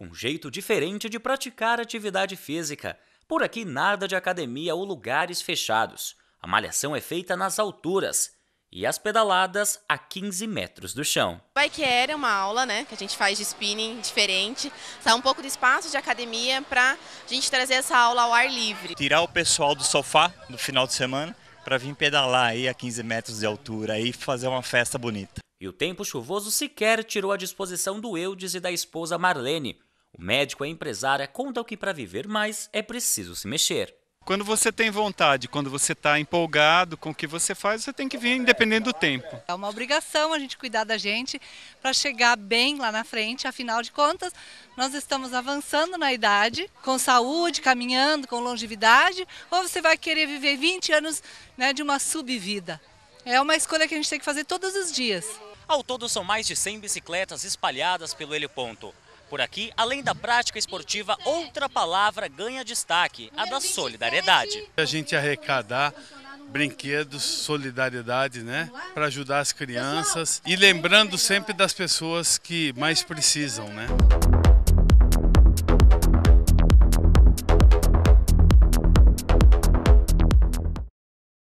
um jeito diferente de praticar atividade física. Por aqui nada de academia ou lugares fechados. A malhação é feita nas alturas e as pedaladas a 15 metros do chão. Bike Air é né, uma aula né, que a gente faz de spinning diferente, sai tá um pouco do espaço de academia para a gente trazer essa aula ao ar livre. Tirar o pessoal do sofá no final de semana para vir pedalar aí a 15 metros de altura e fazer uma festa bonita. E o tempo chuvoso sequer tirou a disposição do Eudes e da esposa Marlene, o médico e é a empresária é o que para viver mais é preciso se mexer. Quando você tem vontade, quando você está empolgado com o que você faz, você tem que vir independente do tempo. É uma obrigação a gente cuidar da gente para chegar bem lá na frente. Afinal de contas, nós estamos avançando na idade, com saúde, caminhando, com longevidade, ou você vai querer viver 20 anos né, de uma subvida? É uma escolha que a gente tem que fazer todos os dias. Ao todo, são mais de 100 bicicletas espalhadas pelo heliponto. Por aqui, além da prática esportiva, outra palavra ganha destaque, a da solidariedade. A gente arrecadar brinquedos, solidariedade, né? Para ajudar as crianças e lembrando sempre das pessoas que mais precisam, né?